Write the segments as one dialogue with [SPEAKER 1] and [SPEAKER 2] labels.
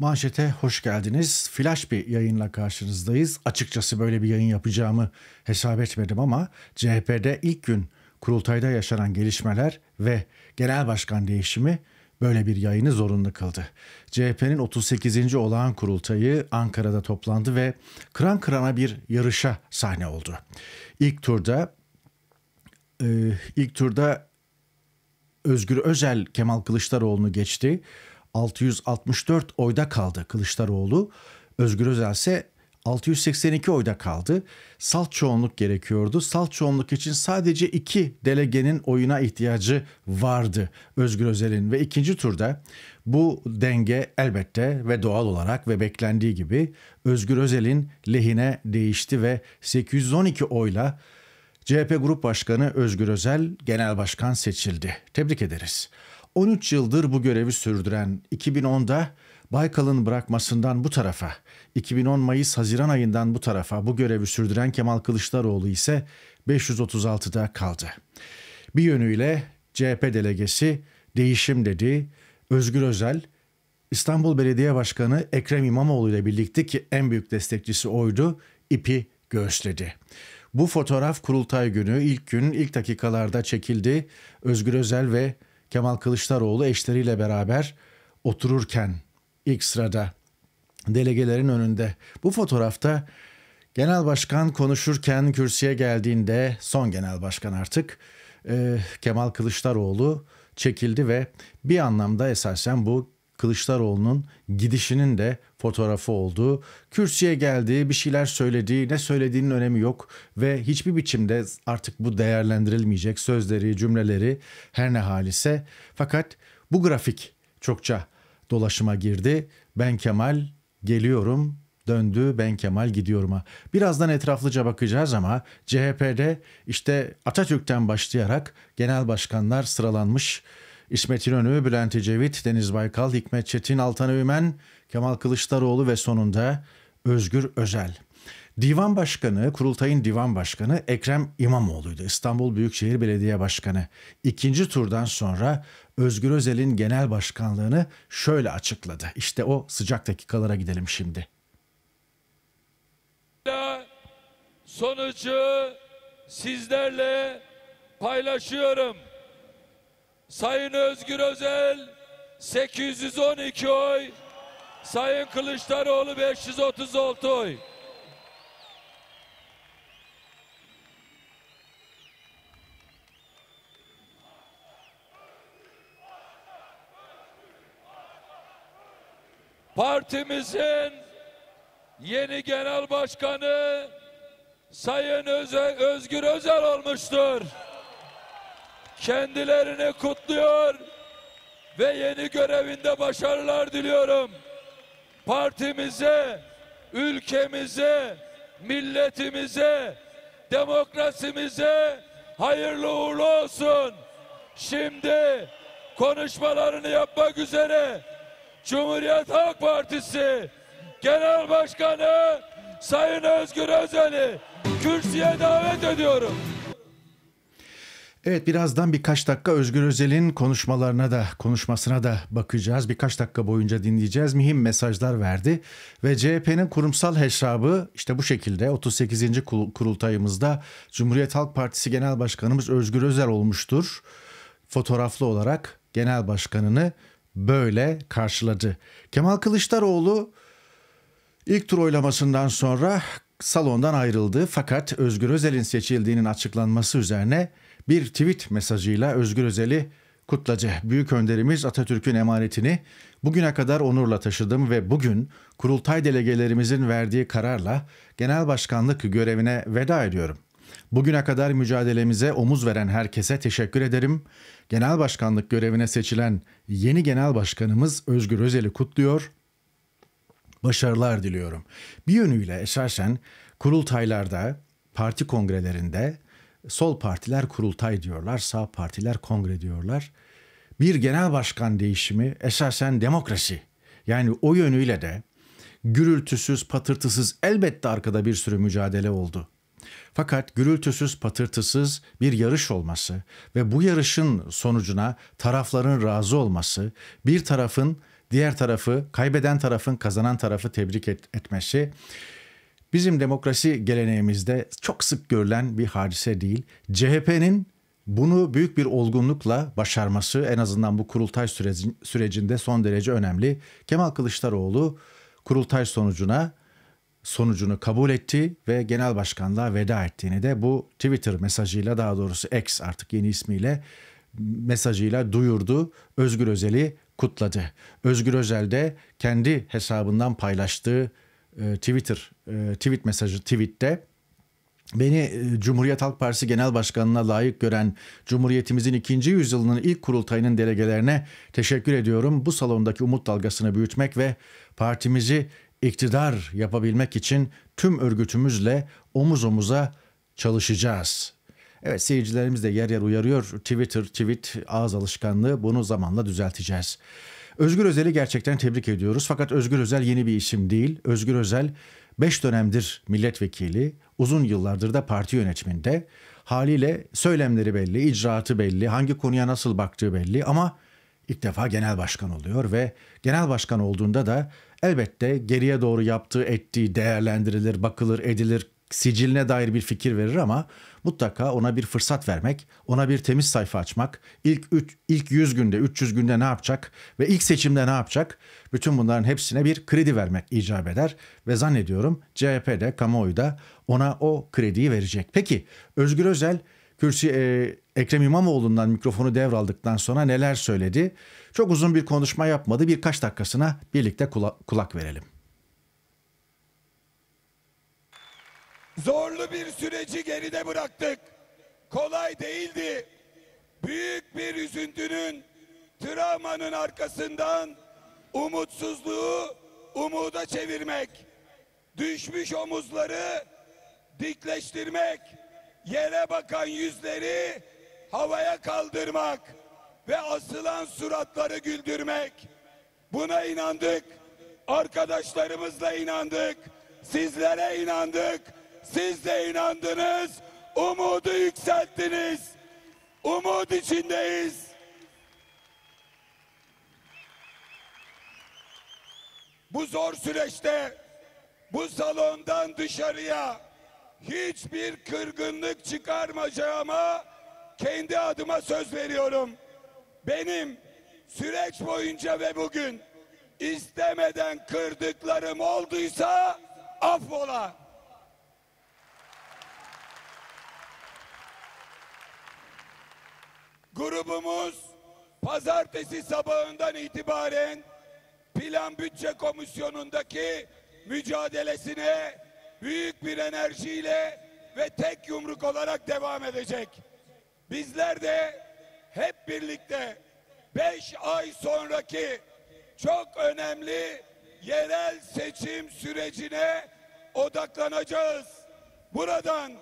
[SPEAKER 1] Manşete hoş geldiniz. Flash bir yayınla karşınızdayız. Açıkçası böyle bir yayın yapacağımı hesap etmedim ama CHP'de ilk gün kurultayda yaşanan gelişmeler ve genel başkan değişimi böyle bir yayını zorunlu kıldı. CHP'nin 38. olağan kurultayı Ankara'da toplandı ve kıran kırana bir yarışa sahne oldu. İlk turda ilk turda Özgür Özel Kemal Kılıçdaroğlu'nu geçti. 664 oyda kaldı Kılıçdaroğlu. Özgür Özel ise 682 oyda kaldı. Salt çoğunluk gerekiyordu. Salt çoğunluk için sadece iki delegenin oyuna ihtiyacı vardı Özgür Özel'in ve ikinci turda bu denge elbette ve doğal olarak ve beklendiği gibi Özgür Özel'in lehine değişti ve 812 oyla CHP Grup Başkanı Özgür Özel Genel Başkan seçildi. Tebrik ederiz. 13 yıldır bu görevi sürdüren 2010'da Baykal'ın bırakmasından bu tarafa, 2010 Mayıs-Haziran ayından bu tarafa bu görevi sürdüren Kemal Kılıçdaroğlu ise 536'da kaldı. Bir yönüyle CHP delegesi değişim dedi, Özgür Özel, İstanbul Belediye Başkanı Ekrem İmamoğlu ile birlikte ki en büyük destekçisi oydu, ipi göğüsledi. Bu fotoğraf kurultay günü ilk gün ilk dakikalarda çekildi. Özgür Özel ve Kemal Kılıçdaroğlu eşleriyle beraber otururken ilk sırada delegelerin önünde. Bu fotoğrafta genel başkan konuşurken kürsüye geldiğinde son genel başkan artık e, Kemal Kılıçdaroğlu çekildi ve bir anlamda esasen bu Kılıçdaroğlu'nun gidişinin de fotoğrafı olduğu, Kürsüye geldiği, bir şeyler söylediği, ne söylediğinin önemi yok ve hiçbir biçimde artık bu değerlendirilmeyecek sözleri, cümleleri her ne halise. Fakat bu grafik çokça dolaşıma girdi. Ben Kemal geliyorum döndü ben Kemal gidiyorum'a. Birazdan etraflıca bakacağız ama CHP'de işte Atatürk'ten başlayarak genel başkanlar sıralanmış. İsmet İnönü, Bülent Ecevit, Deniz Baykal, Hikmet Çetin, Altan Öğmen, Kemal Kılıçdaroğlu ve sonunda Özgür Özel. Divan Başkanı, Kurultay'ın Divan Başkanı Ekrem İmamoğlu'ydu. İstanbul Büyükşehir Belediye Başkanı. İkinci turdan sonra Özgür Özel'in genel başkanlığını şöyle açıkladı. İşte o sıcak dakikalara gidelim şimdi.
[SPEAKER 2] Sonucu sizlerle paylaşıyorum. Sayın Özgür Özel 812 oy, Sayın Kılıçdaroğlu 536 oy. Partimizin yeni genel başkanı Sayın Öze Özgür Özel olmuştur kendilerini kutluyor ve yeni görevinde başarılar diliyorum. Partimize, ülkemize, milletimize, demokrasimize hayırlı uğurlu olsun. Şimdi konuşmalarını yapmak üzere Cumhuriyet Halk Partisi Genel Başkanı Sayın Özgür Özel'i kürsüye davet ediyorum.
[SPEAKER 1] Evet birazdan birkaç dakika Özgür Özel'in konuşmalarına da konuşmasına da bakacağız. Birkaç dakika boyunca dinleyeceğiz. Mühim mesajlar verdi ve CHP'nin kurumsal hesabı işte bu şekilde 38. kurultayımızda Cumhuriyet Halk Partisi Genel Başkanımız Özgür Özel olmuştur. Fotoğraflı olarak genel başkanını böyle karşıladı. Kemal Kılıçdaroğlu ilk tur oylamasından sonra salondan ayrıldı fakat Özgür Özel'in seçildiğinin açıklanması üzerine bir tweet mesajıyla Özgür Özel'i Kutlacı, büyük önderimiz Atatürk'ün emanetini bugüne kadar onurla taşıdım ve bugün kurultay delegelerimizin verdiği kararla genel başkanlık görevine veda ediyorum. Bugüne kadar mücadelemize omuz veren herkese teşekkür ederim. Genel başkanlık görevine seçilen yeni genel başkanımız Özgür Özel'i kutluyor. Başarılar diliyorum. Bir yönüyle esasen kurultaylarda, parti kongrelerinde Sol partiler kurultay diyorlar, sağ partiler kongre diyorlar. Bir genel başkan değişimi esasen demokrasi. Yani o yönüyle de gürültüsüz, patırtısız elbette arkada bir sürü mücadele oldu. Fakat gürültüsüz, patırtısız bir yarış olması ve bu yarışın sonucuna tarafların razı olması, bir tarafın diğer tarafı, kaybeden tarafın kazanan tarafı tebrik et, etmesi Bizim demokrasi geleneğimizde çok sık görülen bir hadise değil. CHP'nin bunu büyük bir olgunlukla başarması en azından bu kurultay sürecinde son derece önemli. Kemal Kılıçdaroğlu kurultay sonucuna sonucunu kabul etti ve genel başkanlığa veda ettiğini de bu Twitter mesajıyla daha doğrusu X artık yeni ismiyle mesajıyla duyurdu. Özgür Özel'i kutladı. Özgür Özel de kendi hesabından paylaştığı e, Twitter e, tweet mesajı tweette Beni e, Cumhuriyet Halk Partisi Genel Başkanı'na layık gören Cumhuriyetimizin ikinci yüzyılının ilk kurultayının delegelerine teşekkür ediyorum. Bu salondaki umut dalgasını büyütmek ve partimizi iktidar yapabilmek için tüm örgütümüzle omuz omuza çalışacağız. Evet seyircilerimiz de yer yer uyarıyor. Twitter, tweet, ağız alışkanlığı bunu zamanla düzelteceğiz. Özgür Özel'i gerçekten tebrik ediyoruz. Fakat Özgür Özel yeni bir isim değil. Özgür Özel 5 dönemdir milletvekili, uzun yıllardır da parti yönetiminde. Haliyle söylemleri belli, icraatı belli, hangi konuya nasıl baktığı belli ama ilk defa genel başkan oluyor ve genel başkan olduğunda da elbette geriye doğru yaptığı, ettiği değerlendirilir, bakılır, edilir, siciline dair bir fikir verir ama mutlaka ona bir fırsat vermek, ona bir temiz sayfa açmak, ilk üç, ilk 100 günde, 300 günde ne yapacak ve ilk seçimde ne yapacak? Bütün bunların hepsine bir kredi vermek icap eder ve zannediyorum CHP'de, kamuoyu ona o krediyi verecek. Peki Özgür Özel kürsü e, Ekrem İmamoğlu'ndan mikrofonu devraldıktan sonra neler söyledi? Çok uzun bir konuşma yapmadı. Birkaç dakikasına birlikte kula- kulak verelim.
[SPEAKER 3] Zorlu bir süreci geride bıraktık. Kolay değildi. Büyük bir üzüntünün, travmanın arkasından umutsuzluğu umuda çevirmek, düşmüş omuzları dikleştirmek, yere bakan yüzleri havaya kaldırmak ve asılan suratları güldürmek. Buna inandık. Arkadaşlarımızla inandık. Sizlere inandık siz de inandınız, umudu yükselttiniz. Umut içindeyiz. Bu zor süreçte bu salondan dışarıya hiçbir kırgınlık çıkarmayacağıma kendi adıma söz veriyorum. Benim süreç boyunca ve bugün istemeden kırdıklarım olduysa affola. Grubumuz pazartesi sabahından itibaren plan bütçe komisyonundaki mücadelesine büyük bir enerjiyle ve tek yumruk olarak devam edecek. Bizler de hep birlikte beş ay sonraki çok önemli yerel seçim sürecine odaklanacağız. Buradan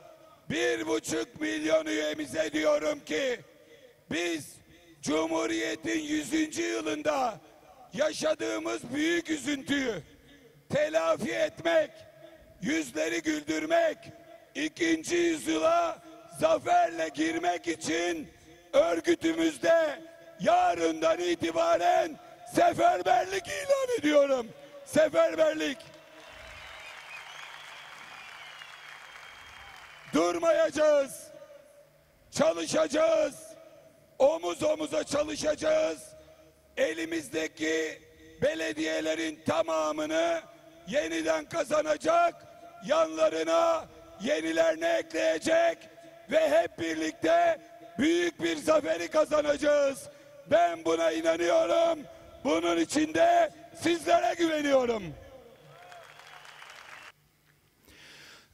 [SPEAKER 3] bir buçuk milyon üyemize diyorum ki biz Cumhuriyet'in 100. yılında yaşadığımız büyük üzüntüyü telafi etmek, yüzleri güldürmek, ikinci yüzyıla zaferle girmek için örgütümüzde yarından itibaren seferberlik ilan ediyorum. Seferberlik. Durmayacağız. Çalışacağız omuz omuza çalışacağız. Elimizdeki belediyelerin tamamını yeniden kazanacak, yanlarına yenilerini ekleyecek ve hep birlikte büyük bir zaferi kazanacağız. Ben buna inanıyorum. Bunun için de sizlere güveniyorum.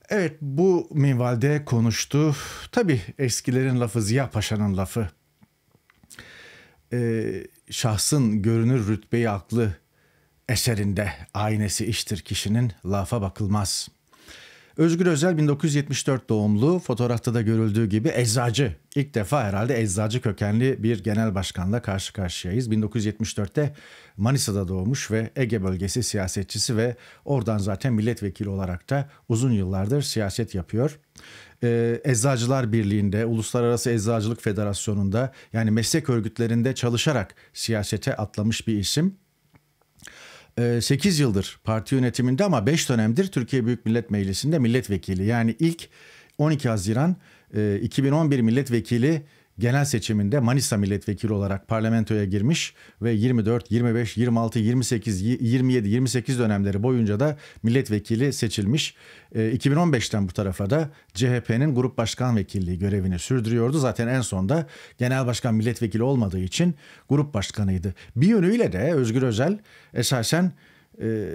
[SPEAKER 1] Evet bu minvalde konuştu. Tabi eskilerin lafı Ziya Paşa'nın lafı e, şahsın görünür rütbeyi aklı eserinde aynesi iştir kişinin lafa bakılmaz. Özgür Özel 1974 doğumlu fotoğrafta da görüldüğü gibi eczacı. İlk defa herhalde eczacı kökenli bir genel başkanla karşı karşıyayız. 1974'te Manisa'da doğmuş ve Ege bölgesi siyasetçisi ve oradan zaten milletvekili olarak da uzun yıllardır siyaset yapıyor. Ee, Eczacılar Birliği'nde, Uluslararası Eczacılık Federasyonu'nda yani meslek örgütlerinde çalışarak siyasete atlamış bir isim. 8 ee, yıldır parti yönetiminde ama 5 dönemdir Türkiye Büyük Millet Meclisi'nde milletvekili. Yani ilk 12 Haziran 2011 e, milletvekili genel seçiminde Manisa milletvekili olarak parlamentoya girmiş ve 24, 25, 26, 28, 27, 28 dönemleri boyunca da milletvekili seçilmiş. 2015'ten ee, bu tarafa da CHP'nin grup başkan vekilliği görevini sürdürüyordu. Zaten en son da genel başkan milletvekili olmadığı için grup başkanıydı. Bir yönüyle de Özgür Özel esasen e,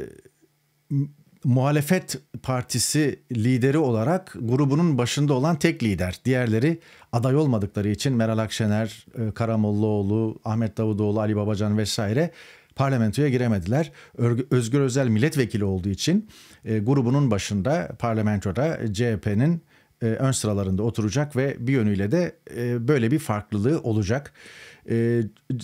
[SPEAKER 1] muhalefet partisi lideri olarak grubunun başında olan tek lider. Diğerleri aday olmadıkları için Meral Akşener, e, Karamollaoğlu, Ahmet Davutoğlu, Ali Babacan vesaire parlamentoya giremediler. Özgür Özel milletvekili olduğu için e, grubunun başında parlamentoda CHP'nin e, ön sıralarında oturacak ve bir yönüyle de böyle bir farklılığı olacak. Ee,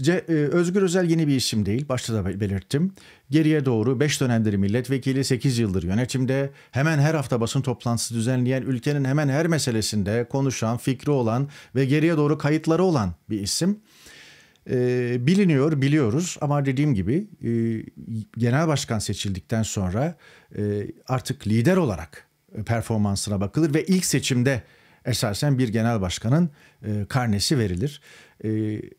[SPEAKER 1] e, Özgür Özel yeni bir isim değil. Başta da belirttim. Geriye doğru 5 dönemdir milletvekili, 8 yıldır yönetimde. Hemen her hafta basın toplantısı düzenleyen, ülkenin hemen her meselesinde konuşan, fikri olan ve geriye doğru kayıtları olan bir isim. Ee, biliniyor, biliyoruz ama dediğim gibi e, genel başkan seçildikten sonra e, artık lider olarak performansına bakılır ve ilk seçimde esasen bir genel başkanın karnesi verilir. Ee,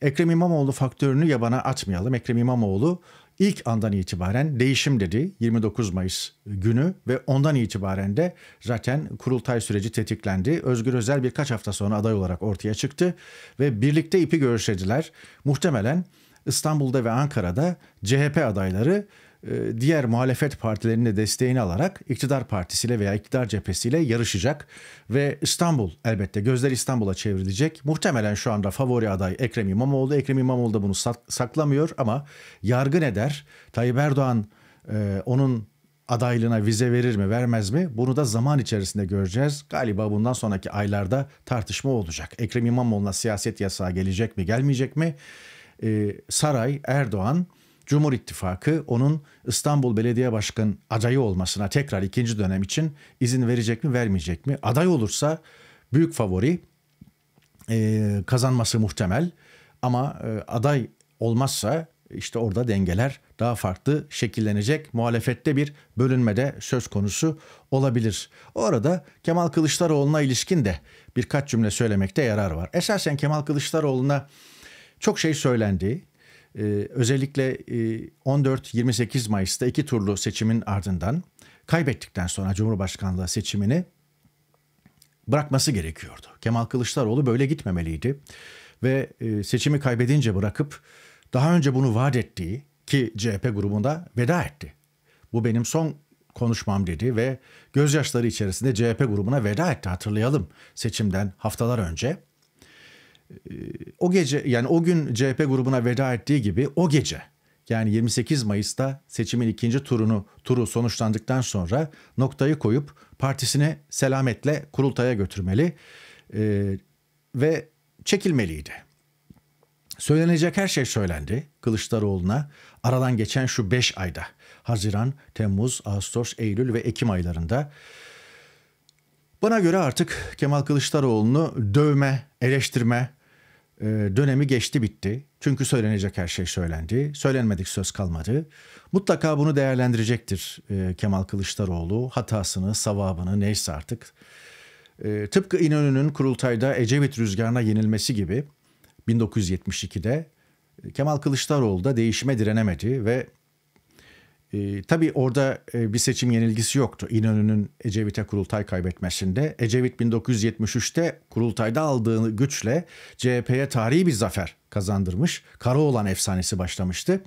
[SPEAKER 1] Ekrem İmamoğlu faktörünü yabana atmayalım. Ekrem İmamoğlu ilk andan itibaren değişim dedi 29 Mayıs günü ve ondan itibaren de zaten kurultay süreci tetiklendi. Özgür Özel birkaç hafta sonra aday olarak ortaya çıktı ve birlikte ipi görüşlediler. Muhtemelen İstanbul'da ve Ankara'da CHP adayları e, diğer muhalefet partilerinin de desteğini alarak iktidar partisiyle veya iktidar cephesiyle yarışacak ve İstanbul elbette gözler İstanbul'a çevrilecek. Muhtemelen şu anda favori aday Ekrem İmamoğlu. Ekrem İmamoğlu da bunu saklamıyor ama yargı ne der? Tayyip Erdoğan e, onun adaylığına vize verir mi vermez mi? Bunu da zaman içerisinde göreceğiz. Galiba bundan sonraki aylarda tartışma olacak. Ekrem İmamoğlu'na siyaset yasağı gelecek mi gelmeyecek mi? E, saray Erdoğan Cumhur İttifakı onun İstanbul Belediye Başkanı adayı olmasına tekrar ikinci dönem için izin verecek mi vermeyecek mi? Aday olursa büyük favori e, kazanması muhtemel ama e, aday olmazsa işte orada dengeler daha farklı şekillenecek. Muhalefette bir bölünme de söz konusu olabilir. O arada Kemal Kılıçdaroğlu'na ilişkin de birkaç cümle söylemekte yarar var. Esasen Kemal Kılıçdaroğlu'na çok şey söylendi e, özellikle e, 14-28 Mayıs'ta iki turlu seçimin ardından kaybettikten sonra Cumhurbaşkanlığı seçimini bırakması gerekiyordu. Kemal Kılıçdaroğlu böyle gitmemeliydi ve e, seçimi kaybedince bırakıp daha önce bunu vaat ettiği ki CHP grubunda veda etti. Bu benim son konuşmam dedi ve gözyaşları içerisinde CHP grubuna veda etti hatırlayalım seçimden haftalar önce. Ee, o gece yani o gün CHP grubuna veda ettiği gibi o gece yani 28 Mayıs'ta seçimin ikinci turunu turu sonuçlandıktan sonra noktayı koyup partisini selametle kurultaya götürmeli e, ve çekilmeliydi. Söylenecek her şey söylendi Kılıçdaroğlu'na aradan geçen şu 5 ayda Haziran, Temmuz, Ağustos, Eylül ve Ekim aylarında bana göre artık Kemal Kılıçdaroğlu'nu dövme, eleştirme e, dönemi geçti bitti. Çünkü söylenecek her şey söylendi. Söylenmedik söz kalmadı. Mutlaka bunu değerlendirecektir e, Kemal Kılıçdaroğlu. Hatasını, savabını neyse artık. E, tıpkı İnönü'nün kurultayda Ecevit rüzgarına yenilmesi gibi 1972'de Kemal Kılıçdaroğlu da değişime direnemedi ve e, tabii orada e, bir seçim yenilgisi yoktu. İnönü'nün Ecevit'e kurultay kaybetmesinde. Ecevit 1973'te kurultayda aldığı güçle CHP'ye tarihi bir zafer kazandırmış. Karaoğlan efsanesi başlamıştı.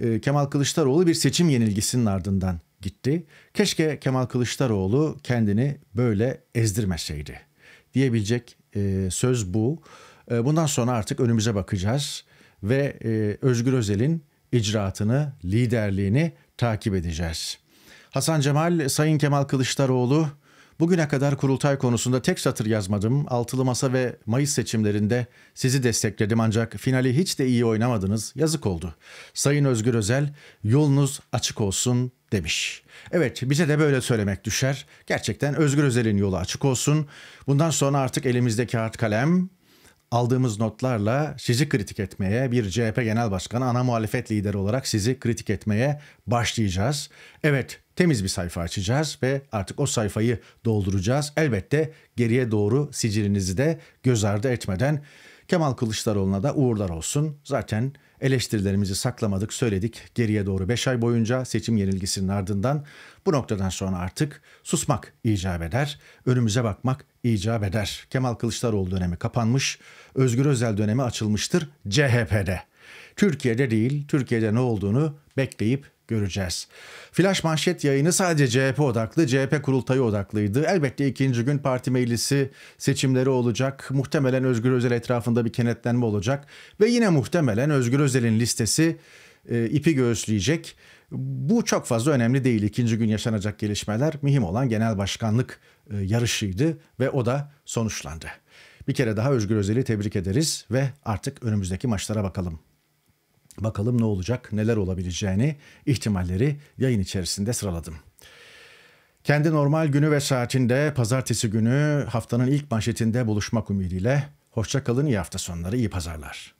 [SPEAKER 1] E, Kemal Kılıçdaroğlu bir seçim yenilgisinin ardından gitti. Keşke Kemal Kılıçdaroğlu kendini böyle ezdirmeseydi diyebilecek e, söz bu. E, bundan sonra artık önümüze bakacağız ve e, Özgür Özel'in icraatını, liderliğini takip edeceğiz. Hasan Cemal, Sayın Kemal Kılıçdaroğlu, Bugüne kadar kurultay konusunda tek satır yazmadım. Altılı Masa ve Mayıs seçimlerinde sizi destekledim ancak finali hiç de iyi oynamadınız. Yazık oldu. Sayın Özgür Özel yolunuz açık olsun demiş. Evet bize de böyle söylemek düşer. Gerçekten Özgür Özel'in yolu açık olsun. Bundan sonra artık elimizde kağıt kalem aldığımız notlarla sizi kritik etmeye, bir CHP Genel Başkanı, ana muhalefet lideri olarak sizi kritik etmeye başlayacağız. Evet, temiz bir sayfa açacağız ve artık o sayfayı dolduracağız. Elbette geriye doğru sicilinizi de göz ardı etmeden Kemal Kılıçdaroğlu'na da uğurlar olsun. Zaten Eleştirilerimizi saklamadık, söyledik. Geriye doğru 5 ay boyunca seçim yenilgisinin ardından bu noktadan sonra artık susmak icap eder, önümüze bakmak icap eder. Kemal Kılıçdaroğlu dönemi kapanmış, Özgür Özel dönemi açılmıştır CHP'de. Türkiye'de değil, Türkiye'de ne olduğunu bekleyip göreceğiz. Flash manşet yayını sadece CHP odaklı, CHP kurultayı odaklıydı. Elbette ikinci gün parti meclisi seçimleri olacak. Muhtemelen Özgür Özel etrafında bir kenetlenme olacak. Ve yine muhtemelen Özgür Özel'in listesi e, ipi göğüsleyecek. Bu çok fazla önemli değil. İkinci gün yaşanacak gelişmeler mühim olan genel başkanlık e, yarışıydı ve o da sonuçlandı. Bir kere daha Özgür Özel'i tebrik ederiz ve artık önümüzdeki maçlara bakalım. Bakalım ne olacak, neler olabileceğini, ihtimalleri yayın içerisinde sıraladım. Kendi normal günü ve saatinde pazartesi günü haftanın ilk manşetinde buluşmak ümidiyle. Hoşça kalın, iyi hafta sonları, iyi pazarlar.